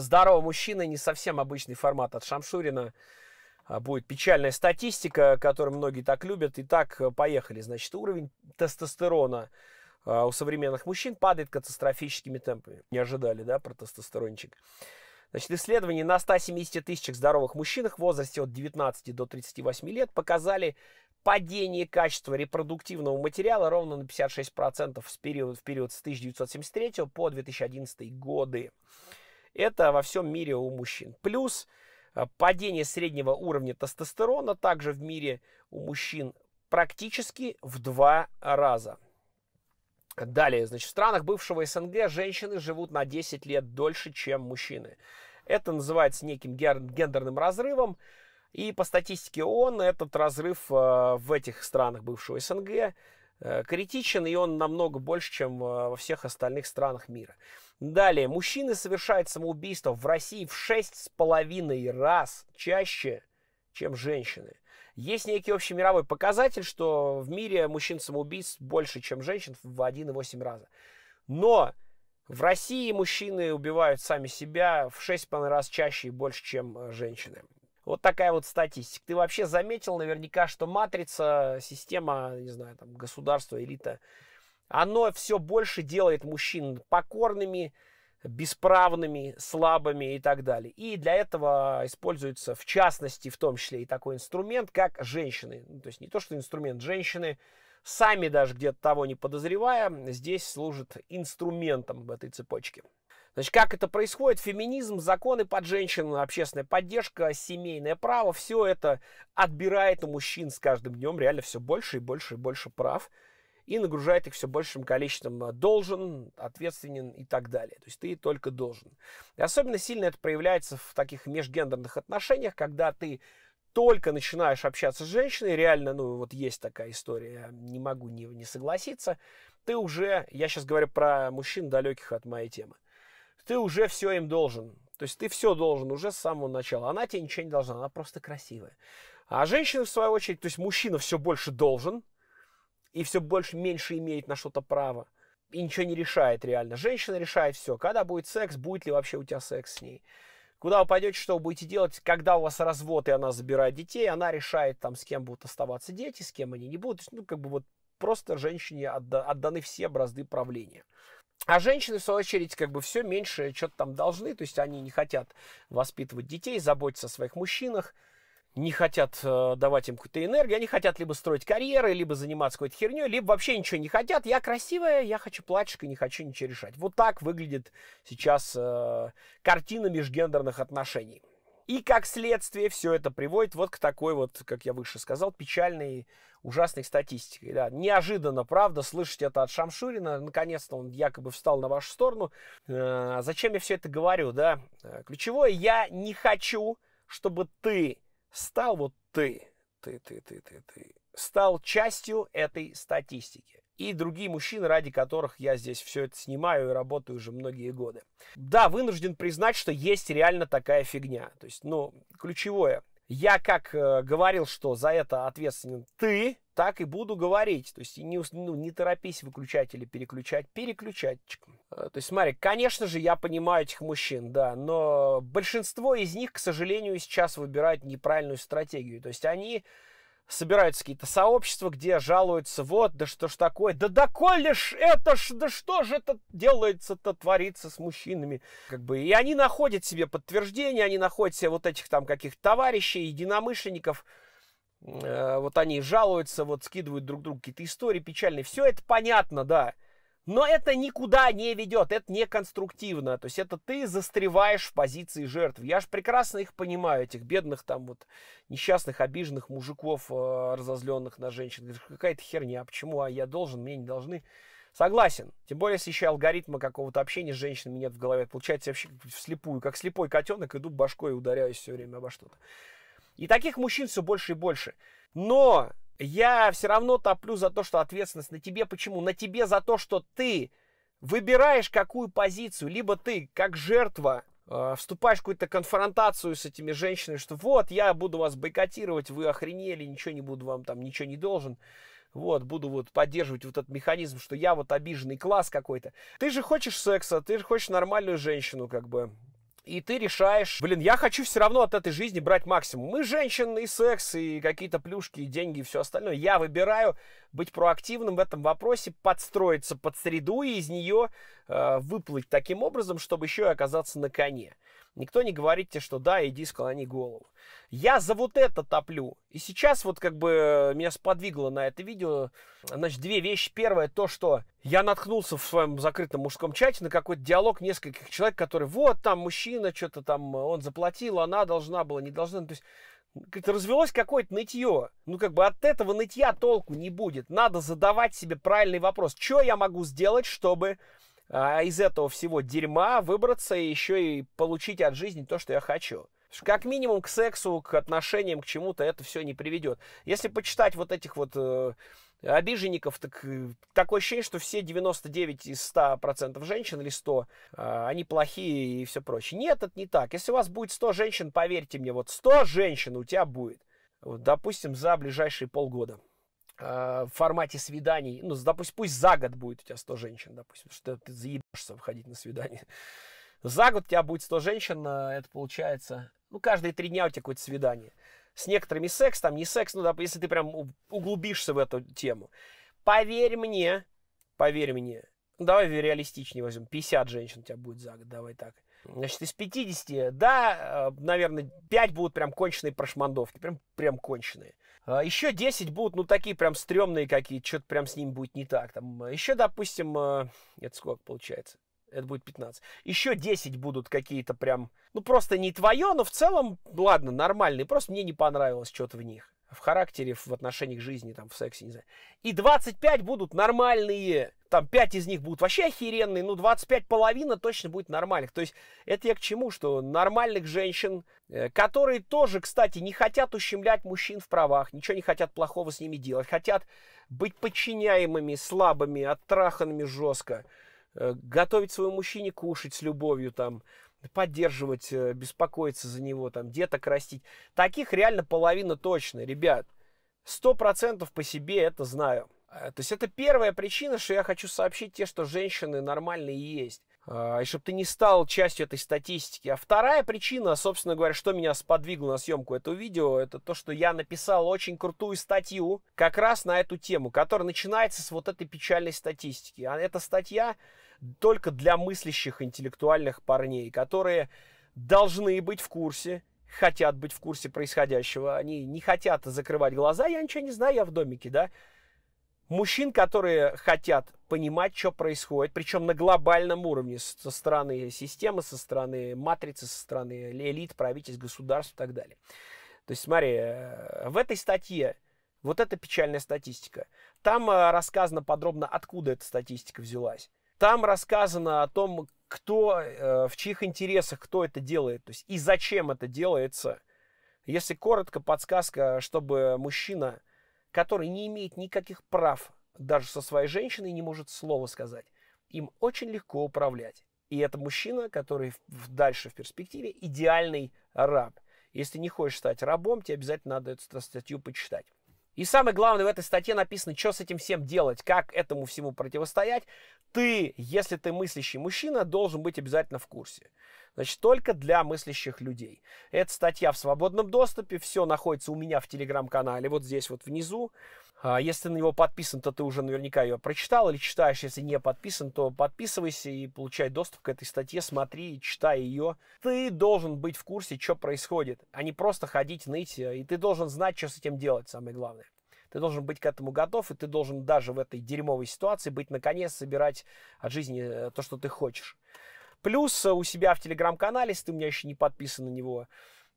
здорового мужчины не совсем обычный формат от Шамшурина. А, будет печальная статистика, которую многие так любят. Итак, э, поехали. Значит, уровень тестостерона а, у современных мужчин падает катастрофическими темпами. Не ожидали, да, про тестостерончик. Значит, исследования на 170 тысячах здоровых мужчинах в возрасте от 19 до 38 лет показали падение качества репродуктивного материала ровно на 56% в период, в период с 1973 по 2011 годы. Это во всем мире у мужчин. Плюс э, падение среднего уровня тестостерона также в мире у мужчин практически в два раза. Далее, значит, в странах бывшего СНГ женщины живут на 10 лет дольше, чем мужчины. Это называется неким гендерным разрывом. И по статистике ООН этот разрыв э, в этих странах бывшего СНГ Э, критичен, и он намного больше, чем э, во всех остальных странах мира. Далее, мужчины совершают самоубийство в России в шесть с половиной раз чаще, чем женщины. Есть некий общий мировой показатель, что в мире мужчин-самоубийц больше, чем женщин в 1,8 раза. Но в России мужчины убивают сами себя в 6,5 раз чаще и больше, чем э, женщины. Вот такая вот статистика. Ты вообще заметил наверняка, что матрица, система, не знаю, там, государство, элита, оно все больше делает мужчин покорными, бесправными, слабыми и так далее. И для этого используется, в частности, в том числе и такой инструмент, как женщины. Ну, то есть не то, что инструмент, женщины, сами даже где-то того не подозревая, здесь служат инструментом в этой цепочке. Значит, как это происходит? Феминизм, законы под женщину, общественная поддержка, семейное право, все это отбирает у мужчин с каждым днем реально все больше и больше и больше прав и нагружает их все большим количеством а, должен, ответственен и так далее. То есть ты только должен. И особенно сильно это проявляется в таких межгендерных отношениях, когда ты только начинаешь общаться с женщиной, реально, ну, вот есть такая история, не могу не, не согласиться, ты уже, я сейчас говорю про мужчин, далеких от моей темы, ты уже все им должен. То есть ты все должен уже с самого начала. Она тебе ничего не должна, она просто красивая. А женщина, в свою очередь, то есть мужчина все больше должен и все больше меньше имеет на что-то право. И ничего не решает реально. Женщина решает все. Когда будет секс, будет ли вообще у тебя секс с ней. Куда вы пойдете, что вы будете делать, когда у вас развод, и она забирает детей, она решает, там, с кем будут оставаться дети, с кем они не будут. Ну, как бы вот просто женщине отданы все бразды правления. А женщины, в свою очередь, как бы все меньше что-то там должны, то есть они не хотят воспитывать детей, заботиться о своих мужчинах, не хотят э, давать им какую-то энергию, они хотят либо строить карьеры, либо заниматься какой-то херней, либо вообще ничего не хотят. Я красивая, я хочу платьишко, не хочу ничего решать. Вот так выглядит сейчас э, картина межгендерных отношений. И как следствие все это приводит вот к такой вот, как я выше сказал, печальной, ужасной статистике. Да, неожиданно, правда, слышать это от Шамшурина. Наконец-то он якобы встал на вашу сторону. Э, зачем я все это говорю, да? А, ключевое, я не хочу, чтобы ты стал вот ты, ты, ты, ты, ты, ты, стал частью этой статистики и другие мужчины, ради которых я здесь все это снимаю и работаю уже многие годы. Да, вынужден признать, что есть реально такая фигня. То есть, ну, ключевое. Я как э, говорил, что за это ответственен ты, так и буду говорить. То есть не, ну, не торопись выключать или переключать, переключать. Э, то есть смотри, конечно же, я понимаю этих мужчин, да, но большинство из них, к сожалению, сейчас выбирают неправильную стратегию. То есть они собираются какие-то сообщества, где жалуются, вот, да что ж такое, да доколе ж это ж, да что же это делается-то, творится с мужчинами, как бы, и они находят себе подтверждение, они находят себе вот этих там каких-то товарищей, единомышленников, э, вот они жалуются, вот скидывают друг другу какие-то истории печальные, все это понятно, да, но это никуда не ведет, это не конструктивно. То есть это ты застреваешь в позиции жертв. Я же прекрасно их понимаю, этих бедных там вот несчастных, обиженных мужиков, э, разозленных на женщин. Какая-то херня, а почему? А я должен, мне не должны. Согласен. Тем более, если еще алгоритма какого-то общения с женщинами нет в голове. Получается, я вообще вслепую, как слепой котенок, иду башкой и ударяюсь все время обо что-то. И таких мужчин все больше и больше. Но я все равно топлю за то, что ответственность на тебе. Почему? На тебе за то, что ты выбираешь какую позицию. Либо ты, как жертва, э, вступаешь в какую-то конфронтацию с этими женщинами, что вот, я буду вас бойкотировать, вы охренели, ничего не буду вам там, ничего не должен. Вот, буду вот поддерживать вот этот механизм, что я вот обиженный класс какой-то. Ты же хочешь секса, ты же хочешь нормальную женщину, как бы и ты решаешь, блин, я хочу все равно от этой жизни брать максимум. Мы женщины, и секс, и какие-то плюшки, и деньги, и все остальное. Я выбираю быть проактивным в этом вопросе, подстроиться под среду и из нее э, выплыть таким образом, чтобы еще и оказаться на коне. Никто не говорит тебе, что да, иди склони голову. Я за вот это топлю. И сейчас вот как бы э, меня сподвигло на это видео, значит, две вещи. Первое, то, что я наткнулся в своем закрытом мужском чате на какой-то диалог нескольких человек, которые вот там мужчина, что-то там э, он заплатил, она должна была, не должна. То есть как-то развелось какое-то нытье. Ну, как бы от этого нытья толку не будет. Надо задавать себе правильный вопрос. Что я могу сделать, чтобы а, из этого всего дерьма выбраться и еще и получить от жизни то, что я хочу? Как минимум к сексу, к отношениям, к чему-то это все не приведет. Если почитать вот этих вот э, обиженников, так э, такое ощущение, что все 99 из 100% женщин или 100, э, они плохие и все прочее. Нет, это не так. Если у вас будет 100 женщин, поверьте мне, вот 100 женщин у тебя будет, вот, допустим, за ближайшие полгода э, в формате свиданий, ну, допустим, пусть за год будет у тебя 100 женщин, допустим, что ты заебешься выходить на свидание. За год у тебя будет 100 женщин, э, это получается ну, каждые три дня у тебя какое-то свидание. С некоторыми секс, там не секс, ну, да, если ты прям углубишься в эту тему. Поверь мне, поверь мне, ну, давай реалистичнее возьмем, 50 женщин у тебя будет за год, давай так. Значит, из 50, да, э, наверное, 5 будут прям конченые прошмандовки, прям, прям конченые. А еще 10 будут, ну, такие прям стрёмные какие, что-то прям с ним будет не так. Там, э, еще, допустим, э, это сколько получается? это будет 15. Еще 10 будут какие-то прям, ну, просто не твое, но в целом, ладно, нормальные. Просто мне не понравилось что-то в них. В характере, в отношениях жизни, там, в сексе, не знаю. И 25 будут нормальные. Там 5 из них будут вообще охеренные. Ну, 25 половина точно будет нормальных. То есть, это я к чему? Что нормальных женщин, э, которые тоже, кстати, не хотят ущемлять мужчин в правах. Ничего не хотят плохого с ними делать. Хотят быть подчиняемыми, слабыми, оттраханными жестко Э, готовить своему мужчине кушать с любовью, там, поддерживать, э, беспокоиться за него, там, деток растить. Таких реально половина точно, ребят. Сто процентов по себе это знаю. Э, то есть это первая причина, что я хочу сообщить те, что женщины нормальные есть. А, и чтобы ты не стал частью этой статистики. А вторая причина, собственно говоря, что меня сподвигло на съемку этого видео, это то, что я написал очень крутую статью как раз на эту тему, которая начинается с вот этой печальной статистики. А эта статья только для мыслящих интеллектуальных парней, которые должны быть в курсе, хотят быть в курсе происходящего, они не хотят закрывать глаза, я ничего не знаю, я в домике, да. Мужчин, которые хотят понимать, что происходит, причем на глобальном уровне, со стороны системы, со стороны матрицы, со стороны элит, правительств, государств и так далее. То есть, смотри, э, в этой статье вот эта печальная статистика. Там э, рассказано подробно, откуда эта статистика взялась. Там рассказано о том, кто, э, в чьих интересах кто это делает, то есть и зачем это делается. Если коротко, подсказка, чтобы мужчина, который не имеет никаких прав даже со своей женщиной, не может слова сказать, им очень легко управлять. И это мужчина, который в, дальше в перспективе идеальный раб. Если не хочешь стать рабом, тебе обязательно надо эту статью почитать. И самое главное, в этой статье написано, что с этим всем делать, как этому всему противостоять. Ты, если ты мыслящий мужчина, должен быть обязательно в курсе. Значит, только для мыслящих людей. Эта статья в свободном доступе, все находится у меня в телеграм-канале, вот здесь вот внизу. А, если на него подписан, то ты уже наверняка ее прочитал или читаешь. Если не подписан, то подписывайся и получай доступ к этой статье, смотри, читай ее. Ты должен быть в курсе, что происходит, а не просто ходить, ныть. Э, и ты должен знать, что с этим делать, самое главное. Ты должен быть к этому готов, и ты должен даже в этой дерьмовой ситуации быть, наконец, собирать от жизни э, то, что ты хочешь. Плюс у себя в телеграм-канале, если ты у меня еще не подписан на него,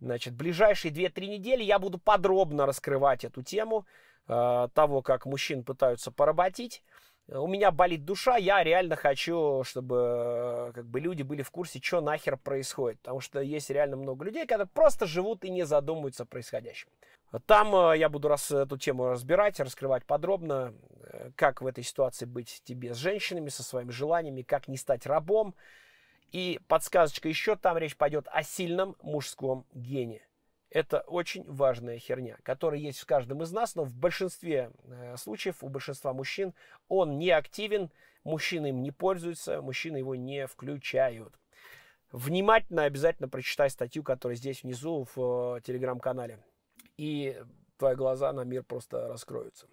значит, ближайшие 2-3 недели я буду подробно раскрывать эту тему э, того, как мужчин пытаются поработить. У меня болит душа, я реально хочу, чтобы э, как бы, люди были в курсе, что нахер происходит. Потому что есть реально много людей, которые просто живут и не задумываются о происходящем. Там э, я буду раз эту тему разбирать, раскрывать подробно, э, как в этой ситуации быть тебе с женщинами, со своими желаниями, как не стать рабом, и подсказочка еще, там речь пойдет о сильном мужском гене. Это очень важная херня, которая есть в каждом из нас, но в большинстве э, случаев, у большинства мужчин, он не активен, мужчины им не пользуются, мужчины его не включают. Внимательно обязательно прочитай статью, которая здесь внизу в э, телеграм-канале. И твои глаза на мир просто раскроются.